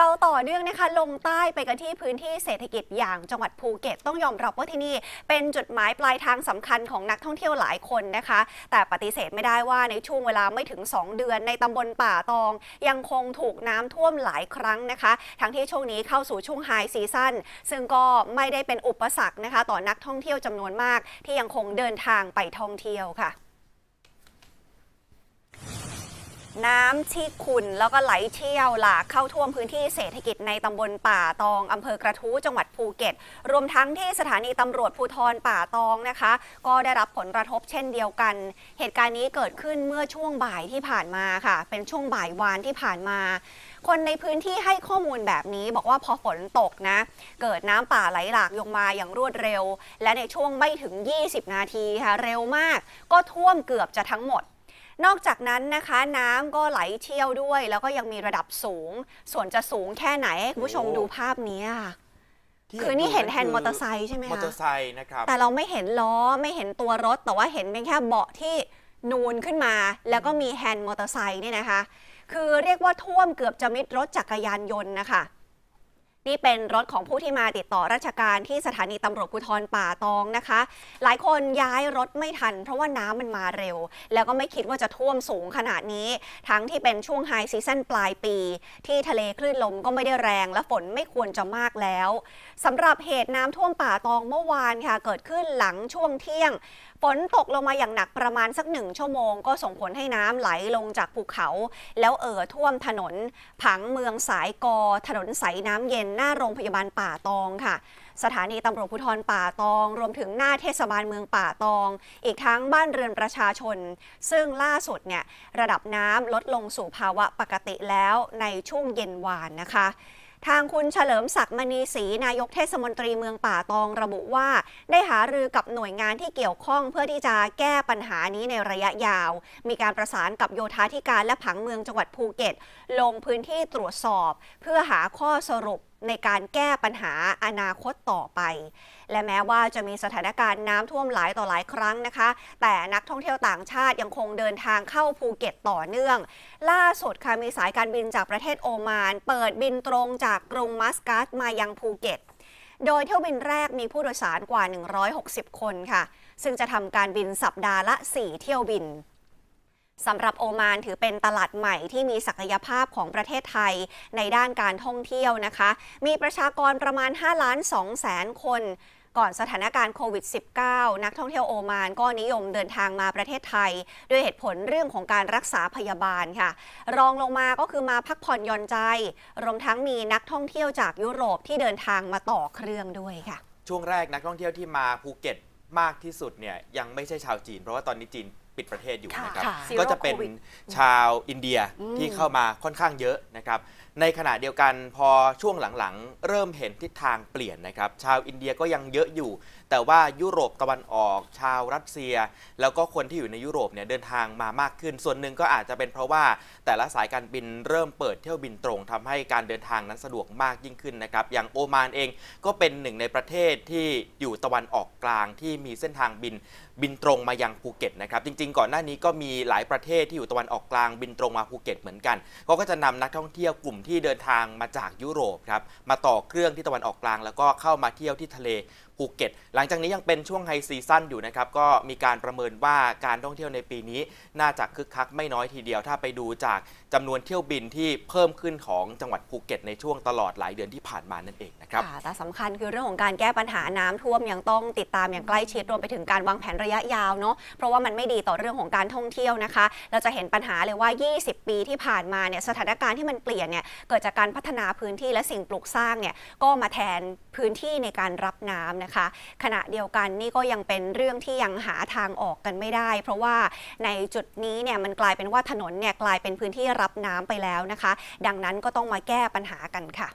เราต่อเนื่องนะคะลงใต้ไปกันที่พื้นที่เศรษฐกิจอย่างจังหวัดภูเก็ตต้องยอมรับว่าที่นี่เป็นจุดหมายปลายทางสำคัญของนักท่องเที่ยวหลายคนนะคะ แต่ปฏิเสธไม่ได้ว่าในช่วงเวลาไม่ถึง 2 เดือน ในตำบลป่าตอง ยังคงถูกน้ำท่วมหลายครั้งนะคะ ทั้งที่ช่วงนี้เข้าสู่ช่วงไฮซีซั่นซึ่งก็ไม่ได้เป็นอุปสรรคนะคะ ต่อนักท่องเที่ยวจำนวนมากที่ยังคงเดินทางไปท่องเที่ยวค่ะน้ำที่ขุ่นแล้วก็ไหลเชี่ยวหลาก เข้าท่วมพื้นที่เศรษฐกิจในตำบลป่าตองอำเภอกระทู้จังหวัดภูเก็ต รวมทั้งที่สถานีตำรวจภูทรป่าตองนะคะ ก็ได้รับผลกระทบเช่นเดียวกัน เหตุการณ์นี้เกิดขึ้นเมื่อช่วงบ่ายที่ผ่านมาค่ะ เป็นช่วงบ่ายวานที่ผ่านมา คนในพื้นที่ให้ข้อมูลแบบนี้บอกว่าพอฝนตกนะ เกิดน้ำป่าไหลหลากลงมาอย่างรวดเร็ว และในช่วงไม่ถึง 20 นาทีค่ะเร็วมาก ก็ท่วมเกือบจะทั้งหมดนอกจากนั้นนะคะน้ำก็ไหลเที่ยวด้วย แล้วก็ยังมีระดับสูงส่วนจะสูงแค่ไหนคุณผู้ชมดูภาพนี้ค่ะคือนี่เห็นแฮนด์มอเตอร์ไซค์ใช่ไหมคะมอเตอร์ไซค์นะครับแต่เราไม่เห็นล้อไม่เห็นตัวรถ แต่ว่าเห็นเป็นแค่เบาะที่นูนขึ้นมา แล้วก็มีแฮนด์มอเตอร์ไซค์เนี่ยนะคะ คือเรียกว่าท่วมเกือบจะมิดรถจักรยานยนต์นะคะนี่เป็นรถของผู้ที่มาติดต่อราชการที่สถานีตำรวจภูธรป่าตองนะคะ หลายคนย้ายรถไม่ทันเพราะว่าน้ำมันมาเร็ว แล้วก็ไม่คิดว่าจะท่วมสูงขนาดนี้ ทั้งที่เป็นช่วงไฮซีซันปลายปี ที่ทะเลคลื่นลมก็ไม่ได้แรงและฝนไม่ควรจะมากแล้วสำหรับเหตุน้ำท่วมป่าตองเมื่อวานค่ะ เกิดขึ้นหลังช่วงเที่ยง ฝนตกลงมาอย่างหนักประมาณสักหนึ่งชั่วโมง ก็ส่งผลให้น้ำไหลลงจากภูเขา แล้วเอ่อท่วมถนน ผังเมืองสายกอถนนสายน้ำเย็นหน้าโรงพยาบาลป่าตองค่ะ สถานีตำรวจภูธรป่าตอง รวมถึงหน้าเทศบาลเมืองป่าตอง อีกทั้งบ้านเรือนประชาชน ซึ่งล่าสุดเนี่ยระดับน้ำลดลงสู่ภาวะปกติแล้วในช่วงเย็นวานนะคะ ทางคุณเฉลิมศักดิ์มณีศรีนายกเทศมนตรีเมืองป่าตอง ระบุว่าได้หารือกับหน่วยงานที่เกี่ยวข้องเพื่อที่จะแก้ปัญหานี้ในระยะยาว มีการประสานกับโยธาธิการและผังเมืองจังหวัดภูเก็ต ลงพื้นที่ตรวจสอบ เพื่อหาข้อสรุปในการแก้ปัญหาอนาคตต่อไป และแม้ว่าจะมีสถานการณ์น้ำท่วมหลายต่อหลายครั้งนะคะ แต่นักท่องเที่ยวต่างชาติยังคงเดินทางเข้าภูเก็ตต่อเนื่อง ล่าสุดค่ะมีสายการบินจากประเทศโอมาน เปิดบินตรงจากกรุงมัสกัสมายังภูเก็ต โดยเที่ยวบินแรกมีผู้โดยสารกว่า 160 คนค่ะ ซึ่งจะทำการบินสัปดาห์ละ 4 เที่ยวบินสำหรับโอมานถือเป็นตลาดใหม่ที่มีศักยภาพของประเทศไทย ในด้านการท่องเที่ยวนะคะ มีประชากรประมาณ5ล้าน2แสนคน ก่อนสถานการณ์โควิด -19 นักท่องเที่ยวโอมานก็นิยมเดินทางมาประเทศไทย ด้วยเหตุผลเรื่องของการรักษาพยาบาลค่ะ รองลงมาก็คือมาพักผ่อนหย่อนใจ รวมทั้งมีนักท่องเที่ยวจากยุโรปที่เดินทางมาต่อเครื่องด้วยค่ะ ช่วงแรกนักท่องเที่ยวที่มาภูเก็ตมากที่สุดเนี่ยยังไม่ใช่ชาวจีนเพราะว่าตอนนี้จีนปิดประเทศอยู่นะครับ ก็จะเป็นชาวอินเดียที่เข้ามาค่อนข้างเยอะนะครับ ในขณะเดียวกันพอช่วงหลัง ๆ เริ่มเห็นทิศทางเปลี่ยนนะครับ ชาวอินเดียก็ยังเยอะอยู่ แต่ว่ายุโรปตะวันออกชาวรัสเซีย แล้วก็คนที่อยู่ในยุโรปเนี่ยเดินทางมามากขึ้น ส่วนหนึ่งก็อาจจะเป็นเพราะว่าแต่ละสายการบินเริ่มเปิดเที่ยวบินตรงทำให้การเดินทางนั้นสะดวกมากยิ่งขึ้นนะครับ อย่างโอมานเองก็เป็นหนึ่งในประเทศที่อยู่ตะวันออกกลางที่มีเส้นทางบินบินตรงมายังภูเก็ตนะครับจริง ๆ ก่อนหน้านี้ก็มีหลายประเทศที่อยู่ตะวันออกกลางบินตรงมาภูเก็ตเหมือนกันเขาก็จะนำนักท่องเที่ยวกลุ่มที่เดินทางมาจากยุโรปครับมาต่อเครื่องที่ตะวันออกกลางแล้วก็เข้ามาเที่ยวที่ทะเลภูเก็ต หลังจากนี้ยังเป็นช่วงไฮซีซั่นอยู่นะครับก็มีการประเมินว่าการท่องเที่ยวในปีนี้น่าจะคึกคักไม่น้อยทีเดียวถ้าไปดูจากจำนวนเที่ยวบินที่เพิ่มขึ้นของจังหวัดภูเก็ตในช่วงตลอดหลายเดือนที่ผ่านมานั่นเองนะครับแต่สำคัญคือเรื่องของการแก้ปัญหาน้ำท่วมยังต้อง ติดตามอย่างใกล้ชิดรวมไปถึงการวางแผนระยะยาวเนาะ เพราะว่ามันไม่ดีต่อเรื่องของการท่องเที่ยวนะคะ เราจะเห็นปัญหาเลยว่า 20 ปีที่ผ่านมาเนี่ย สถานการณ์ที่มันเปลี่ยนเนี่ย เกิดจากการพัฒนาพื้นที่และสิ่งปลูกสร้างเนี่ย ก็มาแทนพื้นที่ในการรับน้ำนะคะ ขณะเดียวกันนี่ก็ยังเป็นเรื่องที่ยังหาทางออกกันไม่ได้ เพราะว่าในจุดนี้เนี่ย มันกลายเป็นว่าถนนเนี่ยกลายเป็นพื้นที่รับน้ำไปแล้วนะคะ ดังนั้นก็ต้องมาแก้ปัญหากันค่ะ